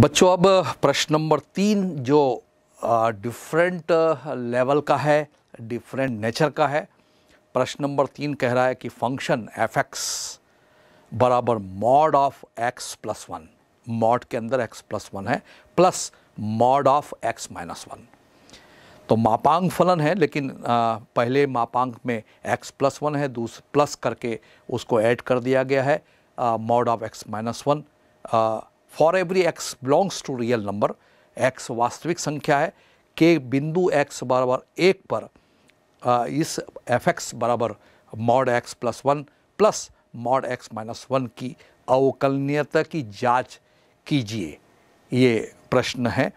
बच्चों अब प्रश्न नंबर तीन जो डिफरेंट लेवल का है डिफरेंट नेचर का है प्रश्न नंबर तीन कह रहा है कि फंक्शन एफ एक्स बराबर mod of x plus one mod के अंदर एक्स प्लस वन है plus mod of x minus one तो मापांग फलन है लेकिन आ, पहले मापांग में एक्स प्लस वन है दूस प्लस करके उसको ऐड कर दिया गया है mod of x minus one for every x belongs to real number x वास्तविक संख्या है के बिंदु एक्स बराबर एक पर इस एफ एक्स बराबर mod x plus one plus mod x minus one की अवकलनीयता की जांच कीजिए ये प्रश्न है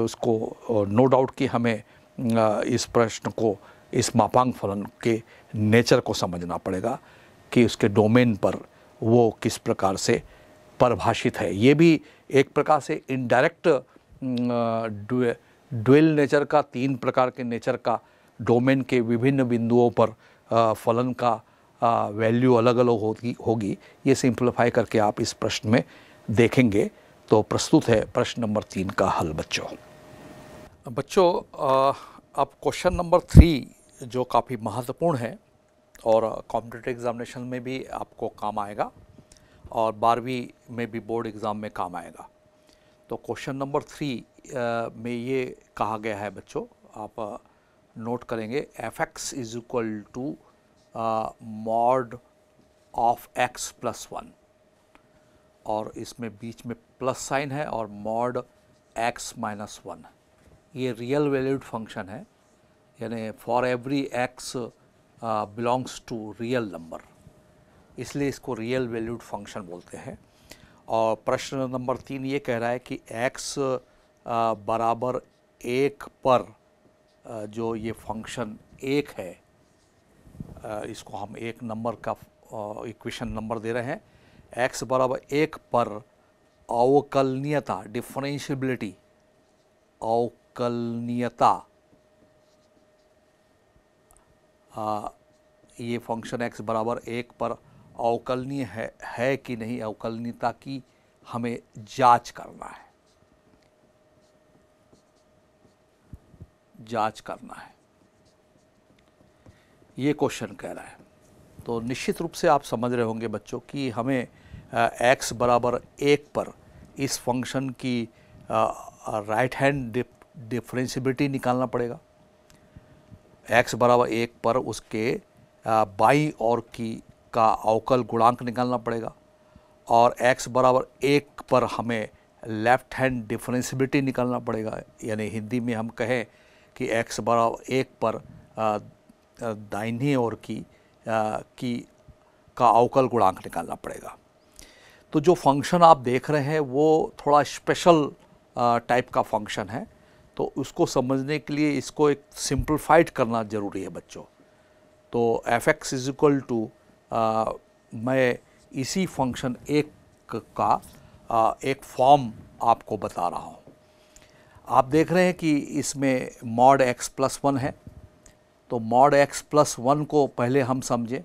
उसको नो डाउट कि हमें इस प्रश्न को इस मापांग फलन के नेचर को समझना पड़ेगा कि उसके डोमेन पर वो किस प्रकार से परिभाषित है ये भी एक प्रकार से इनडायरेक्ट ड्वेल नेचर का तीन प्रकार के नेचर का डोमेन के विभिन्न बिंदुओं पर फलन का वैल्यू अलग अलग होगी होगी ये सिंप्लीफाई करके आप इस प्रश्न में देखेंगे तो प्रस्तुत है प्रश्न नंबर तीन का हल बच्चों बच्चों अब क्वेश्चन नंबर थ्री जो काफ़ी महत्वपूर्ण है और कॉम्पिटेटिव एग्जामिनेशन में भी आपको काम आएगा और बारहवीं में भी बोर्ड एग्ज़ाम में काम आएगा तो क्वेश्चन नंबर थ्री में ये कहा गया है बच्चों आप नोट करेंगे f x is equal to mod of x plus one और इसमें बीच में प्लस साइन है और मॉड एक्स माइनस वन ये रियल वैल्यूड फंक्शन है यानी for every x belongs to real number इसलिए इसको रियल वैल्यूड फंक्शन बोलते हैं और प्रश्न नंबर तीन ये कह रहा है कि एक्स बराबर एक पर जो ये फंक्शन एक है इसको हम एक नंबर का इक्वेशन नंबर दे रहे हैं एक्स बराबर एक पर अवकलनीयता डिफ्रेंशबिलिटी अवकलनीयता ये फंक्शन एक्स बराबर एक पर अवकलनीय है है कि नहीं अवकलनीयता की हमें जांच करना है जांच करना है ये क्वेश्चन कह रहा है तो निश्चित रूप से आप समझ रहे होंगे बच्चों कि हमें एक्स बराबर एक पर इस फंक्शन की राइट हैंड डिफ्रेंसिबिलिटी निकालना पड़ेगा एक्स बराबर एक पर उसके बाई और की का अवकल गुणांक निकालना पड़ेगा और x बराबर एक पर हमें लेफ़्ट हैंड डिफ्रेंसिबिलिटी निकालना पड़ेगा यानी हिंदी में हम कहें कि x बराबर एक पर दाइनी ओर की आ, की का अवकल गुणांक निकालना पड़ेगा तो जो फंक्शन आप देख रहे हैं वो थोड़ा स्पेशल टाइप का फंक्शन है तो उसको समझने के लिए इसको एक सिंप्लीफाइड करना ज़रूरी है बच्चों तो f x is equal to uh, मैं इसी फंक्शन एक का आ, एक फॉर्म आपको बता रहा हूँ आप देख रहे हैं कि इसमें मॉड एक्स प्लस वन है तो मॉड एक्स प्लस वन को पहले हम समझें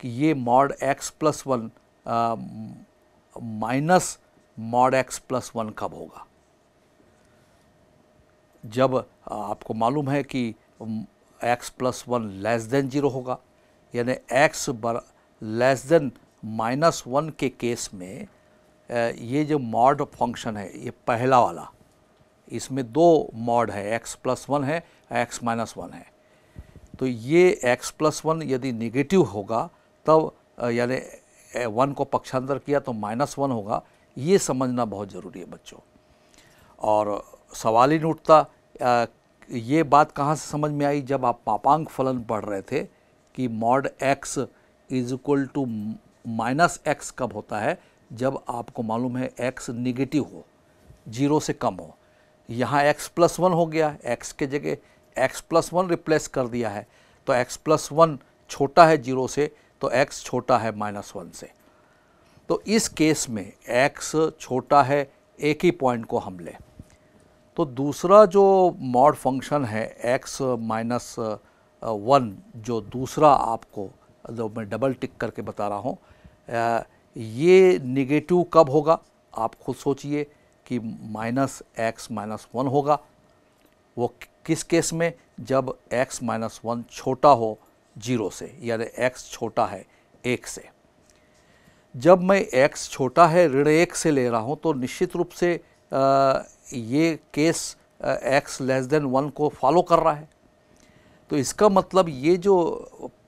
कि ये mod x plus one minus mod x plus one कब होगा जब आपको मालूम है कि x plus one less than zero होगा यानी x bar less than minus one के केस में ये जो मॉड फंक्शन है ये पहला वाला इसमें दो मॉड है एक्स प्लस वन है एक्स माइनस वन है तो ये एक्स प्लस वन यदि निगेटिव होगा तब यानी वन को पक्षांतर किया तो माइनस वन होगा ये समझना बहुत ज़रूरी है बच्चों और सवाल ही नहीं उठता ये बात कहाँ से समझ में आई जब आप पापांक फलन पढ़ रहे थे कि mod x is equal to minus x कब होता है जब आपको मालूम है एक्स निगेटिव हो जीरो से कम हो यहाँ एक्स प्लस वन हो गया एक्स के जगह एक्स प्लस वन रिप्लेस कर दिया है तो एक्स प्लस वन छोटा है जीरो से तो एक्स छोटा है माइनस वन से तो इस केस में एक्स छोटा है एक ही पॉइंट को हम लें तो दूसरा जो मॉड फंक्शन है एक्स माइनस वन जो दूसरा आपको जो मैं डबल टिक करके बता रहा हूँ ये निगेटिव कब होगा आप खुद सोचिए कि माइनस एक्स माइनस वन होगा वो किस केस में जब एक्स माइनस वन छोटा हो जीरो से यानी एक्स छोटा है एक से जब मैं एक्स छोटा है ऋण एक से ले रहा हूँ तो निश्चित रूप से आ, ये case x less than one को फॉलो कर रहा है तो इसका मतलब ये जो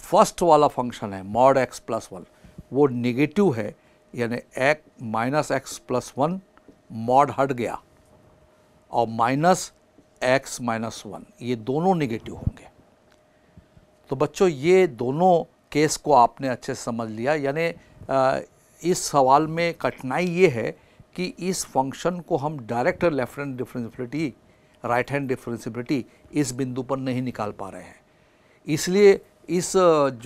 फर्स्ट वाला फंक्शन है मॉड एक्स प्लस वन वो निगेटिव है यानी एक minus x plus one mod हट गया और माइनस एक्स माइनस वन ये दोनों निगेटिव होंगे तो बच्चों ये दोनों केस को आपने अच्छे से समझ लिया यानी इस सवाल में कठिनाई ये है कि इस फंक्शन को हम direct left hand differentiability right hand differentiability इस बिंदु पर नहीं निकाल पा रहे हैं इसलिए इस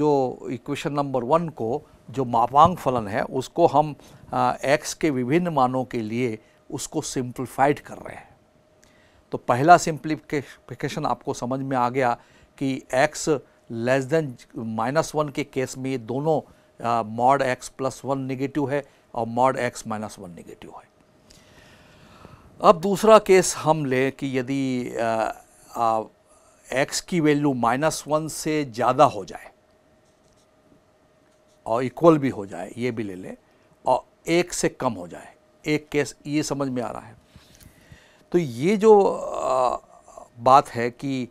जो इक्वेशन नंबर वन को जो मापांग फलन है उसको हम एक्स के विभिन्न मानों के लिए उसको सिंप्लीफाइड कर रहे हैं तो पहला सिंप्लीफिकेशन आपको समझ में आ गया कि x less than minus one के केस में ये दोनों mod x plus one negative है और mod x minus one negative है अब दूसरा केस हम लें कि यदि एक्स की वैल्यू माइनस वन से ज़्यादा हो जाए और इक्वल भी हो जाए ये भी ले लें और एक से कम हो जाए एक केस ये समझ में आ रहा है तो ये जो आ, बात है कि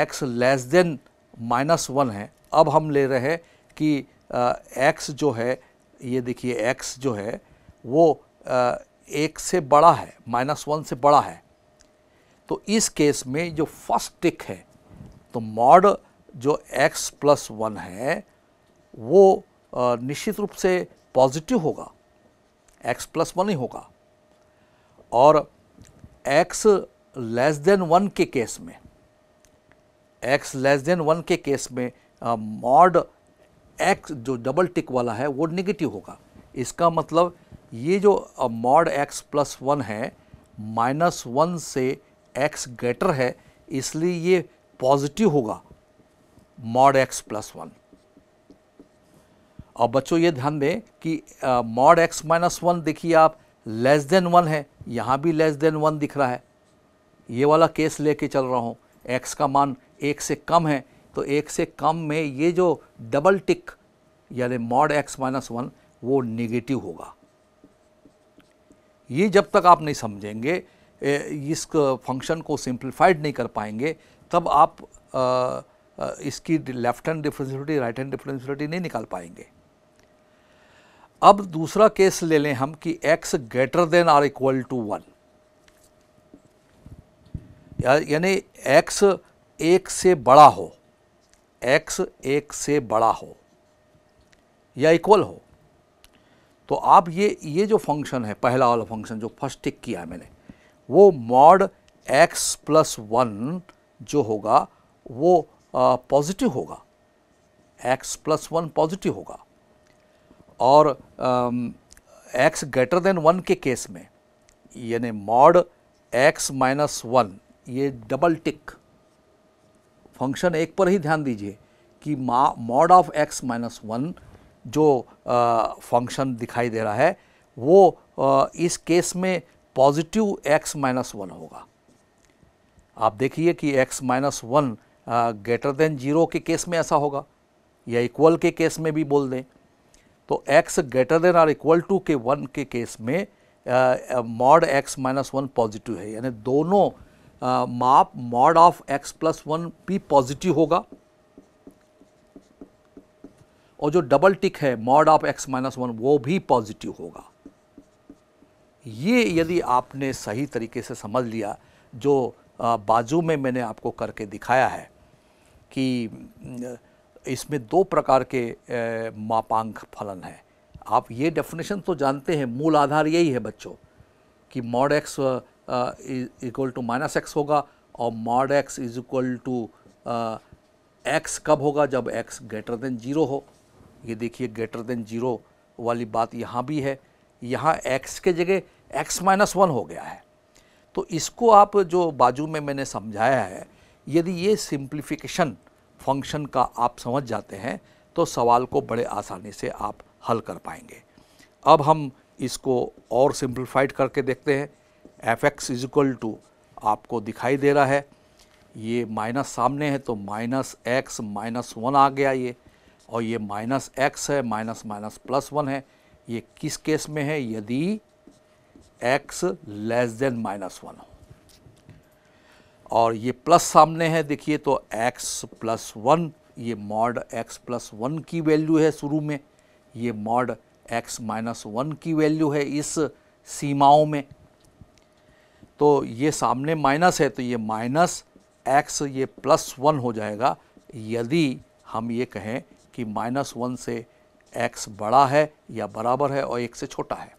x less than minus one है अब हम ले रहे हैं कि एक्स जो है ये देखिए एक्स जो है वो एक से बड़ा है माइनस वन से बड़ा है तो इस केस में जो फर्स्ट टिक है तो मॉड जो एक्स प्लस वन है वो निश्चित रूप से पॉजिटिव होगा एक्स प्लस वन ही होगा और एक्स लेस देन वन के केस में एक्स लेस देन वन के केस में मॉड एक्स जो डबल टिक वाला है वो निगेटिव होगा इसका मतलब ये जो मॉड एक्स प्लस वन है माइनस वन से एक्स ग्रेटर है इसलिए ये पॉजिटिव होगा मॉड एक्स प्लस वन और बच्चों ये ध्यान दें कि मॉड एक्स माइनस वन देखिए आप लेस देन वन है यहाँ भी लेस देन वन दिख रहा है ये वाला केस लेके चल रहा हूँ एक्स का मान एक से कम है तो एक से कम में ये जो डबल टिक यानी मॉड एक्स माइनस वन वो निगेटिव होगा ये जब तक आप नहीं समझेंगे इस फंक्शन को सिंप्लीफाइड नहीं कर पाएंगे तब आप आ, इसकी left hand differentiability right hand differentiability नहीं निकाल पाएंगे अब दूसरा केस ले लें हम कि x greater than or equal to one यानी x एक से बड़ा हो x एक से बड़ा हो या इक्वल हो तो आप ये ये जो फंक्शन है पहला वाला फंक्शन जो फर्स्ट टिक किया है मैंने वो मॉड एक्स प्लस वन जो होगा वो पॉजिटिव होगा एक्स प्लस वन पॉजिटिव होगा और एक्स ग्रेटर देन वन के केस में यानी मॉड एक्स माइनस वन ये डबल टिक फंक्शन एक पर ही ध्यान दीजिए कि mod of x minus one जो फंक्शन दिखाई दे रहा है वो आ, इस केस में पॉजिटिव एक्स माइनस वन होगा आप देखिए कि x minus one greater than zero के केस में ऐसा होगा या इक्वल के केस में भी बोल दें तो एक्स ग्रेटर देन और इक्वल टू के वन के केस में mod x minus one positive है यानी दोनों आ, माप mod of x plus one भी पॉजिटिव होगा और जो डबल टिक है mod of x minus one वो भी पॉजिटिव होगा ये यदि आपने सही तरीके से समझ लिया जो बाजू में मैंने आपको करके दिखाया है कि इसमें दो प्रकार के मापांक फलन हैं आप ये डेफिनेशन तो जानते हैं मूल आधार यही है बच्चों कि mod x equal to minus x होगा और mod x is equal to x कब होगा जब एक्स ग्रेटर देन ज़ीरो हो ये देखिए ग्रेटर देन जीरो वाली बात यहाँ भी है यहाँ एक्स के जगह एक्स माइनस वन हो गया है तो इसको आप जो बाजू में मैंने समझाया है यदि ये सिंप्लीफिकेशन फंक्शन का आप समझ जाते हैं तो सवाल को बड़े आसानी से आप हल कर पाएंगे अब हम इसको और सिंप्लीफाइड करके देखते हैं f x is equal to आपको दिखाई दे रहा है ये माइनस सामने है तो माइनस एक्स माइनस वन आ गया ये और ये माइनस एक्स है माइनस माइनस प्लस वन है ये किस केस में है यदि x less than minus one हो और ये प्लस सामने है देखिए तो एक्स प्लस वन ये मॉड एक्स प्लस वन की वैल्यू है शुरू में ये मॉड एक्स माइनस वन की वैल्यू है इस सीमाओं में तो ये सामने माइनस है तो ये माइनस एक्स ये प्लस वन हो जाएगा यदि हम ये कहें कि माइनस वन से एक्स बड़ा है या बराबर है और एक से छोटा है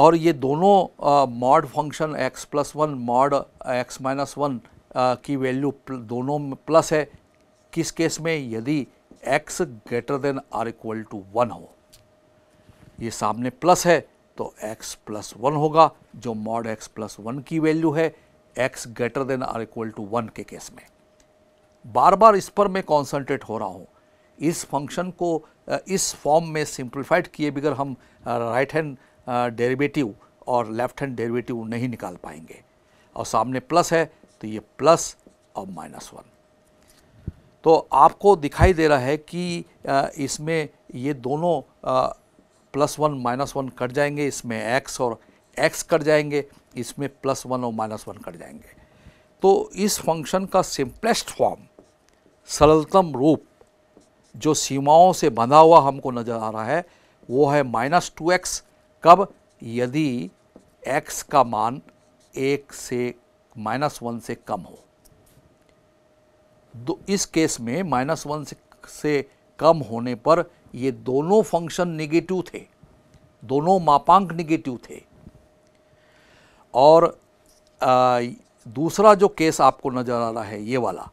और ये दोनों mod function x plus one mod x minus one की वैल्यू दोनों में प्लस है किस केस में यदि x greater than or equal to one हो ये सामने प्लस है तो एक्स प्लस वन होगा जो मॉड एक्स प्लस वन की वैल्यू है x greater than or equal to one के केस में बार बार इस पर मैं कॉन्सनट्रेट हो रहा हूँ इस फंक्शन को इस फॉर्म में सिंप्लीफाइड किए बगैर हम राइट हैंड डेरिवेटिव और लेफ्ट हैंड डेरिवेटिव नहीं निकाल पाएंगे और सामने प्लस है तो ये प्लस और माइनस वन तो आपको दिखाई दे रहा है कि इसमें ये दोनों plus one minus one cut जाएंगे इसमें एक्स और एक्स कट जाएंगे इसमें प्लस वन और माइनस वन कट जाएंगे तो इस फंक्शन का सिंपलेस्ट फॉर्म सरलतम रूप जो सीमाओं से बंधा हुआ हमको नज़र आ रहा है वो है माइनस टू एक्स कब यदि एक्स का मान एक से माइनस वन से कम हो दो इस केस में माइनस वन से, से कम होने पर ये दोनों फंक्शन निगेटिव थे दोनों मापांक निगेटिव थे और आ, दूसरा जो केस आपको नज़र आ रहा है ये वाला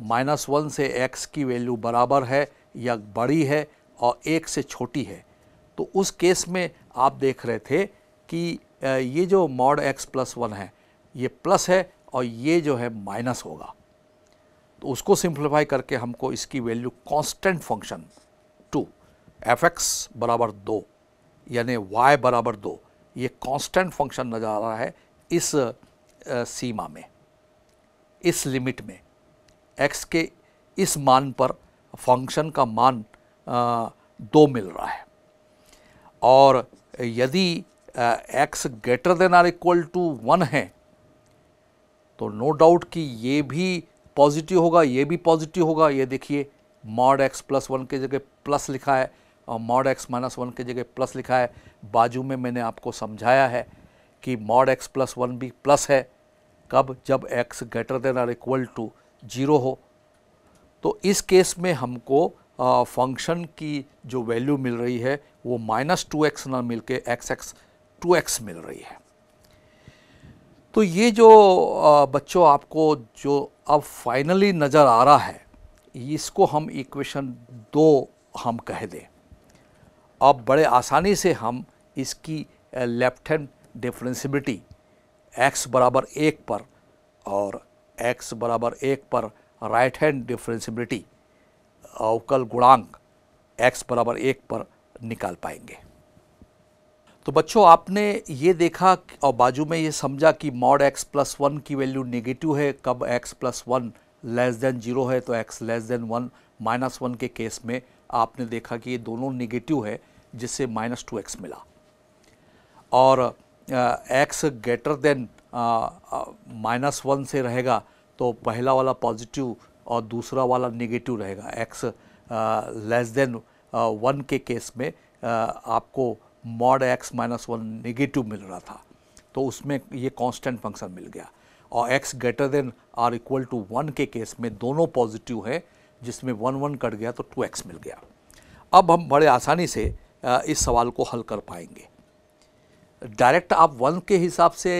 माइनस वन से एक्स की वैल्यू बराबर है या बड़ी है और एक से छोटी है तो उस केस में आप देख रहे थे कि ये जो मॉड एक्स प्लस वन है ये प्लस है और ये जो है माइनस होगा तो उसको सिंप्लीफाई करके हमको इसकी value constant function to f x बराबर दो यानी वाई बराबर दो ये कांस्टेंट फंक्शन नज़र आ रहा है इस सीमा में इस लिमिट में एक्स के इस मान पर फंक्शन का मान आ, दो मिल रहा है और यदि x greater than or equal to one है तो नो डाउट कि ये भी पॉजिटिव होगा ये भी पॉजिटिव होगा ये देखिए मॉड एक्स प्लस वन के जगह प्लस लिखा है और मॉड एक्स माइनस वन के जगह प्लस लिखा है बाजू में मैंने आपको समझाया है कि मॉड एक्स प्लस वन भी प्लस है कब जब x greater than or equal to zero हो तो इस केस में हमको फंक्शन की जो वैल्यू मिल रही है वो माइनस टू एक्स ना मिल के एक्स एक्स टू एक्स मिल रही है तो ये जो बच्चों आपको जो अब फाइनली नज़र आ रहा है इसको हम इक्वेशन दो हम कह दें अब बड़े आसानी से हम इसकी लेफ्ट हैंड डिफ्रेंसिबिलिटी एक्स बराबर एक पर और एक्स बराबर एक पर राइट हैंड डिफ्रेंसिबिलिटी अवकल गुणांक एक्स बराबर एक पर निकाल पाएंगे तो बच्चों आपने ये देखा और बाजू में ये समझा कि मॉड एक्स प्लस वन की वैल्यू नेगेटिव है कब x plus one less than zero है तो x less than one minus one के केस में आपने देखा कि ये दोनों नेगेटिव है जिससे माइनस टू एक्स मिला और x greater than minus one से रहेगा तो पहला वाला पॉजिटिव और दूसरा वाला नेगेटिव रहेगा एक्स लेस देन वन के केस में आ, आपको mod x minus one negative मिल रहा था तो उसमें ये कांस्टेंट फंक्शन मिल गया और x greater than or equal to one के केस में दोनों पॉजिटिव है जिसमें वन वन कट गया तो टू एक्स मिल गया अब हम बड़े आसानी से इस सवाल को हल कर पाएंगे डायरेक्ट आप वन के हिसाब से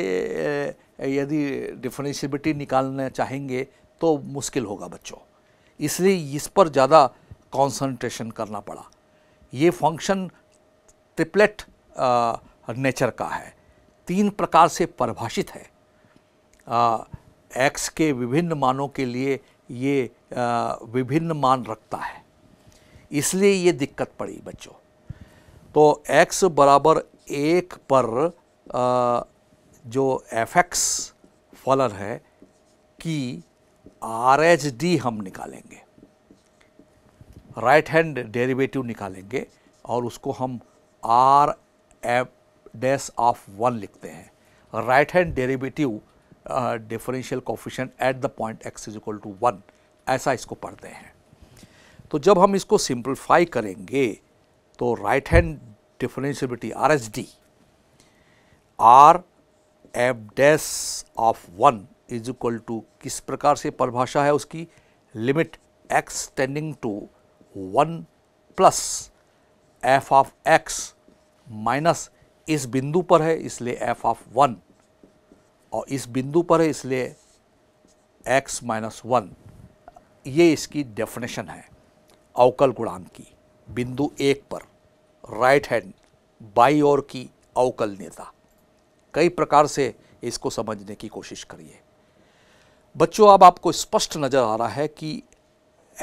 यदि डिफ्रेंशिएबिलिटी निकालना चाहेंगे तो मुश्किल होगा बच्चों इसलिए इस पर ज़्यादा कंसंट्रेशन करना पड़ा ये फंक्शन ट्रिपलेट नेचर का है तीन प्रकार से परिभाषित है एक्स के विभिन्न मानों के लिए ये विभिन्न मान रखता है इसलिए ये दिक्कत पड़ी बच्चों तो x बराबर एक पर आ, जो एफ एक्स फलन है की आर एच डी हम निकालेंगे राइट हैंड डेरिवेटिव निकालेंगे और उसको हम R f dash of one लिखते हैं right hand derivative differential coefficient at the point x is equal to one ऐसा इसको पढ़ते हैं तो जब हम इसको सिंप्लीफाई करेंगे तो right hand differentiability R H D R f dash of one is equal to किस प्रकार से परिभाषा है उसकी limit x tending to one plus f of x minus इस बिंदु पर है इसलिए एफ ऑफ वन और इस बिंदु पर है इसलिए एक्स माइनस वन ये इसकी डेफिनेशन है अवकल गुणांक की बिंदु एक पर राइट हैंड बाई और की अवकल नेता कई प्रकार से इसको समझने की कोशिश करिए बच्चों अब आपको स्पष्ट नज़र आ रहा है कि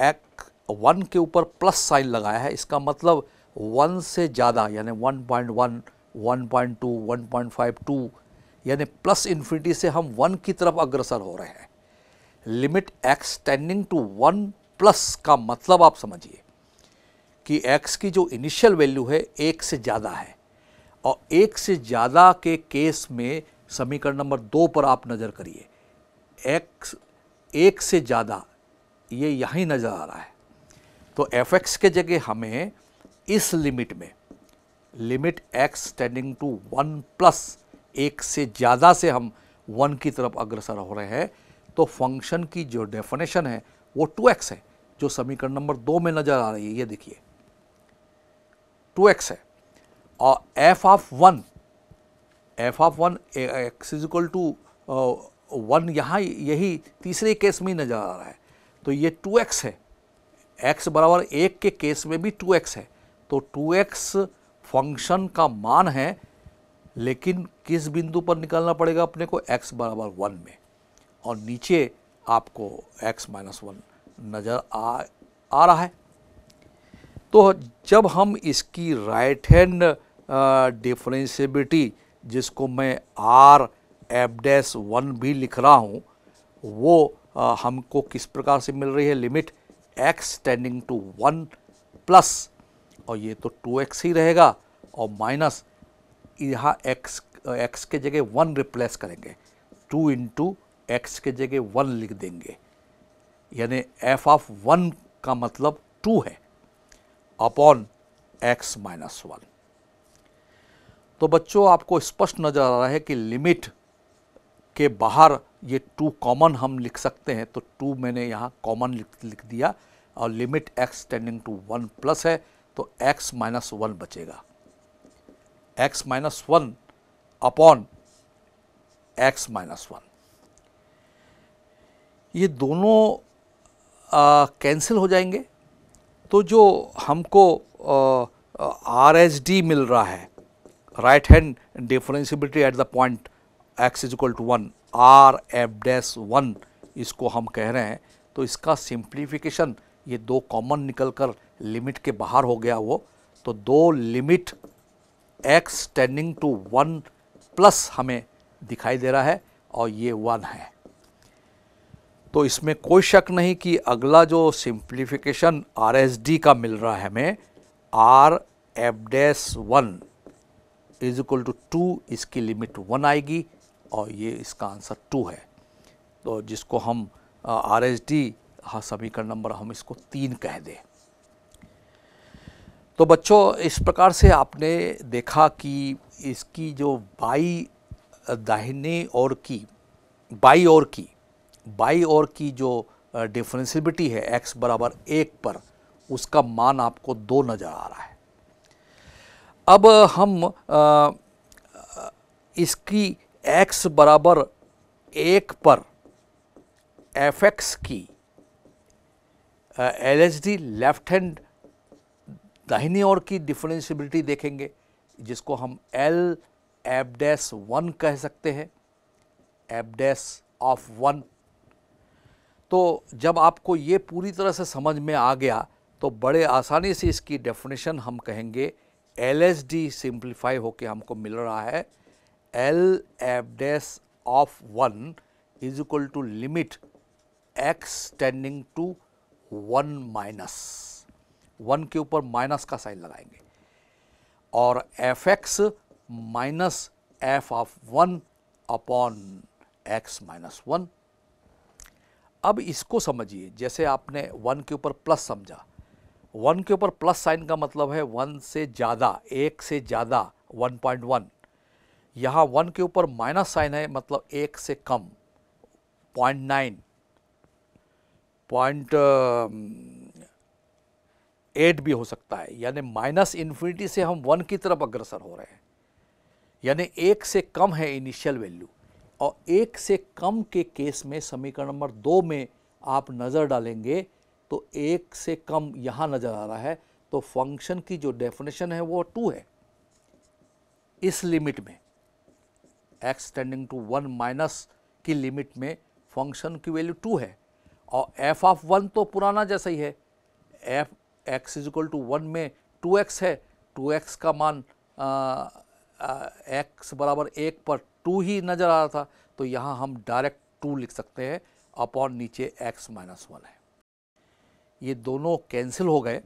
एक वन के ऊपर प्लस साइन लगाया है इसका मतलब वन से ज़्यादा यानी पॉइंट फाइव टू यानी प्लस इन्फिनिटी से हम वन की तरफ अग्रसर हो रहे हैं limit x tending to one plus का मतलब आप समझिए कि एक्स की जो इनिशियल वैल्यू है एक से ज़्यादा है और एक से ज़्यादा के केस में समीकरण नंबर दो पर आप नज़र करिए एक्स एक से ज़्यादा ये यहीं नज़र आ रहा है तो एफ एक्स के जगह हमें इस लिमिट में limit x tending to one plus एक से ज़्यादा से हम वन की तरफ अग्रसर हो रहे हैं तो फंक्शन की जो डेफिनेशन है वो टू एक्स है जो समीकरण नंबर दो में नज़र आ रही है ये देखिए टू एक्स है और f of one f of one x is equal to one यहाँ यही तीसरे केस में ही नज़र आ रहा है तो ये टू एक्स है एक्स बराबर एक के केस में भी टू एक्स है तो टू एक्स फंक्शन का मान है लेकिन किस बिंदु पर निकालना पड़ेगा अपने को एक्स बराबर वन में और नीचे आपको एक्स माइनस वन नज़र आ आ रहा है तो जब हम इसकी राइट हैंड डिफ्रेंसीबिलिटी जिसको मैं आर एफ डैस वन भी लिख रहा हूँ वो आ, हमको किस प्रकार से मिल रही है limit x tending to one plus और ये तो टू एक्स ही रहेगा और माइनस यहाँ एक्स एक्स के जगह वन रिप्लेस करेंगे टू इंटू एक्स के जगह वन लिख देंगे यानी एफ ऑफ वन का मतलब टू है अपॉन एक्स माइनस वन तो बच्चों आपको स्पष्ट नज़र आ रहा है कि लिमिट के बाहर ये टू कॉमन हम लिख सकते हैं तो टू मैंने यहाँ कॉमन लिख लिख दिया और limit x tending to one plus है तो एक्स माइनस वन बचेगा x minus one upon x minus one ये दोनों कैंसिल हो जाएंगे तो जो हमको आर एस डी मिल रहा है right hand differentiability at the point x is equal to one R f dash one इसको हम कह रहे हैं तो इसका सिंप्लीफिकेशन ये दो कॉमन निकल कर लिमिट के बाहर हो गया वो तो दो limit x tending to one plus हमें दिखाई दे रहा है और ये वन है तो इसमें कोई शक नहीं कि अगला जो सिंप्लीफिकेशन डी का मिल रहा है हमें R f dash one is equal to two इसकी लिमिट वन आएगी और ये इसका आंसर टू है तो जिसको हम आर एस डी हाँ समीकरण नंबर हम इसको तीन कह दें तो बच्चों इस प्रकार से आपने देखा कि इसकी जो बाई दाहिने और की बाई और की बाई और की जो डिफ्रेंसिबिलिटी है एक्स बराबर एक पर उसका मान आपको दो नज़र आ रहा है अब हम इसकी एक्स बराबर एक पर एफ एक्स की L H D left hand दाहिनी ओर की डिफ्रेंसिबिलिटी देखेंगे जिसको हम एल एफ डैस वन कह सकते हैं एफ डैस ऑफ वन तो जब आपको ये पूरी तरह से समझ में आ गया तो बड़े आसानी से इसकी डेफिनेशन हम कहेंगे एल एस डी सिंप्लीफाई होकर हमको मिल रहा है L F dash of one is equal to limit x tending to one minus one के ऊपर माइनस का साइन लगाएंगे और F x minus F of one upon x minus one अब इसको समझिए जैसे आपने वन के ऊपर प्लस समझा वन के ऊपर प्लस साइन का मतलब है वन से ज़्यादा एक से ज़्यादा वन पॉइंट वन यहाँ वन के ऊपर माइनस साइन है मतलब एक से कम पॉइंट नाइन पॉइंट एट भी हो सकता है यानी माइनस इन्फिनिटी से हम वन की तरफ अग्रसर हो रहे हैं यानी एक से कम है इनिशियल वैल्यू और एक से कम के केस में समीकरण नंबर दो में आप नज़र डालेंगे तो एक से कम यहाँ नज़र आ रहा है तो फंक्शन की जो डेफिनेशन है वो टू है इस लिमिट में x tending to one minus की लिमिट में फंक्शन की वैल्यू टू है और एफ ऑफ वन तो पुराना जैसा ही है F x is equal to one में टू एक्स है टू एक्स का मान एक्स बराबर एक पर टू ही नज़र आ रहा था तो यहाँ हम डायरेक्ट टू लिख सकते हैं अपॉन नीचे एक्स माइनस वन है ये दोनों कैंसिल हो गए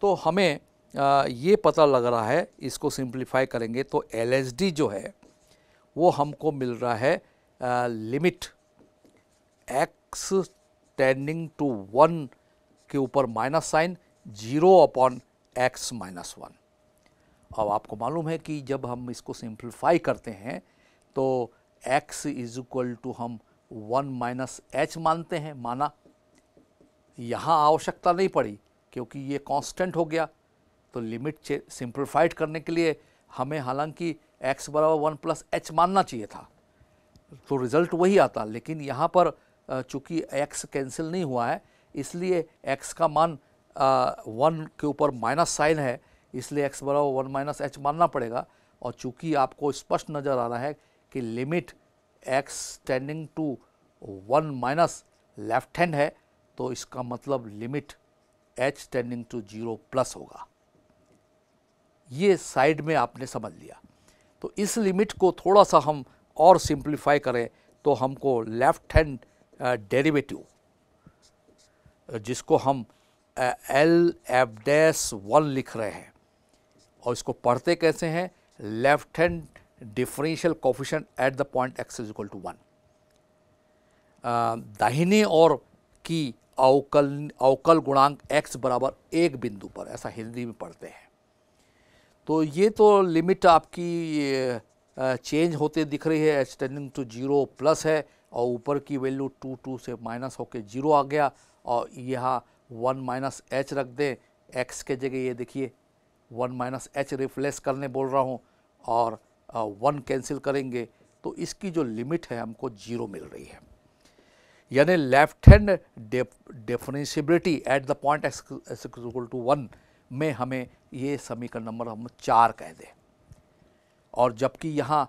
तो हमें आ, ये पता लग रहा है इसको सिंप्लीफाई करेंगे तो एल जो है वो हमको मिल रहा है आ, limit x tending to one के ऊपर minus sign zero upon x minus one अब आपको मालूम है कि जब हम इसको सिंप्लीफाई करते हैं तो x इज इक्वल टू हम वन माइनस एच मानते हैं माना यहाँ आवश्यकता नहीं पड़ी क्योंकि ये कांस्टेंट हो गया तो लिमिट सिंप्लीफाइड करने के लिए हमें हालांकि x बराबर वन प्लस एच मानना चाहिए था तो रिज़ल्ट वही आता लेकिन यहाँ पर चूँकि x कैंसिल नहीं हुआ है इसलिए x का मान वन के ऊपर माइनस साइन है इसलिए एक्स बराबर वन माइनस एच मानना पड़ेगा और चूंकि आपको स्पष्ट नज़र आ रहा है कि limit x tending to one minus left hand है तो इसका मतलब limit h tending to zero plus होगा ये साइड में आपने समझ लिया तो इस लिमिट को थोड़ा सा हम और सिंप्लीफाई करें तो हमको लेफ्ट हैंड डेरिवेटिव जिसको हम एल एफ डैस वन लिख रहे हैं और इसको पढ़ते कैसे हैं left hand differential coefficient at the point x is equal to one दाहिने और की अवकल अवकल गुणांक एक्स बराबर एक बिंदु पर ऐसा हिंदी में पढ़ते हैं तो ये तो लिमिट आपकी चेंज होते दिख रही है h tending to zero plus है और ऊपर की वैल्यू टू टू से माइनस होके जीरो आ गया और यहाँ वन माइनस एच रख दें एक्स के जगह ये देखिए वन माइनस एच रिफ्लेस करने बोल रहा हूँ और वन कैंसिल करेंगे तो इसकी जो लिमिट है हमको जीरो मिल रही है यानी left hand differentiability at the point x equal to one में हमें ये समीकरण नंबर हम चार कह दें और जबकि यहाँ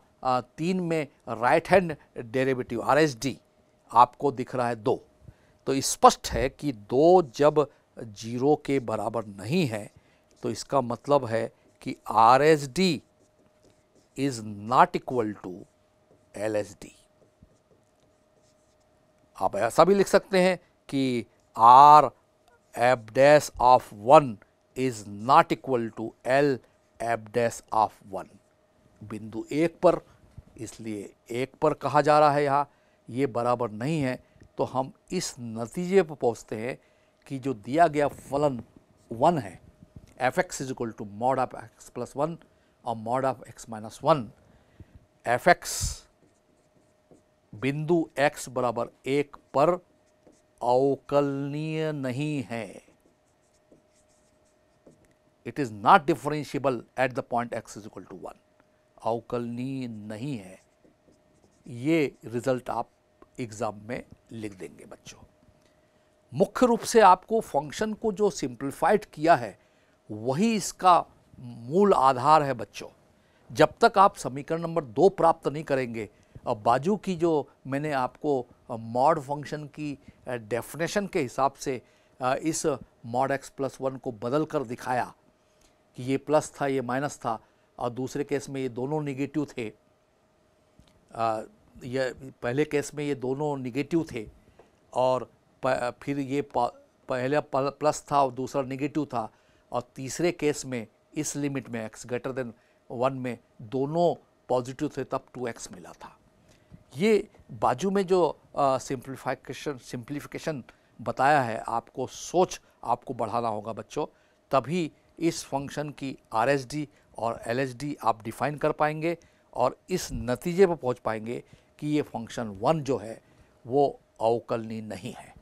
तीन में राइट हैंड डेरेवेटिव आर आपको दिख रहा है दो तो स्पष्ट है कि दो जब जीरो के बराबर नहीं है तो इसका मतलब है कि R S D is not equal to L S D आप ऐसा भी लिख सकते हैं कि R F dash of one is not equal to L F dash of one बिंदु एक पर इसलिए एक पर कहा जा रहा है यहाँ ये बराबर नहीं है तो हम इस नतीजे पर पहुँचते हैं कि जो दिया गया फलन वन है f x is equal to mod of x plus 1 or mod of x minus 1 f x बिंदु x बराबर एक पर अवकलनीय नहीं है it is not differentiable at the point x is equal to one अवकलनीय नहीं है ये रिजल्ट आप एग्ज़ाम में लिख देंगे बच्चों मुख्य रूप से आपको फंक्शन को जो सिंप्लीफाइड किया है वही इसका मूल आधार है बच्चों जब तक आप समीकरण नंबर दो प्राप्त नहीं करेंगे और बाजू की जो मैंने आपको मॉड फंक्शन की डेफिनेशन के हिसाब से इस मॉड एक्स प्लस वन को बदल कर दिखाया कि ये प्लस था ये माइनस था और दूसरे केस में ये दोनों निगेटिव थे ये पहले केस में ये दोनों निगेटिव थे और फिर ये पहले प्लस था और दूसरा निगेटिव था और तीसरे केस में इस लिमिट में एक्स ग्रेटर देन वन में दोनों पॉजिटिव थे तब टू एक्स मिला था ये बाजू में जो सिंप्लीफिकेशन सिंप्लीफिकेशन बताया है आपको सोच आपको बढ़ाना होगा बच्चों तभी इस फंक्शन की आर और एल आप डिफ़ाइन कर पाएंगे और इस नतीजे पर पहुंच पाएंगे कि ये फंक्शन वन जो है वो अवकलनी नहीं है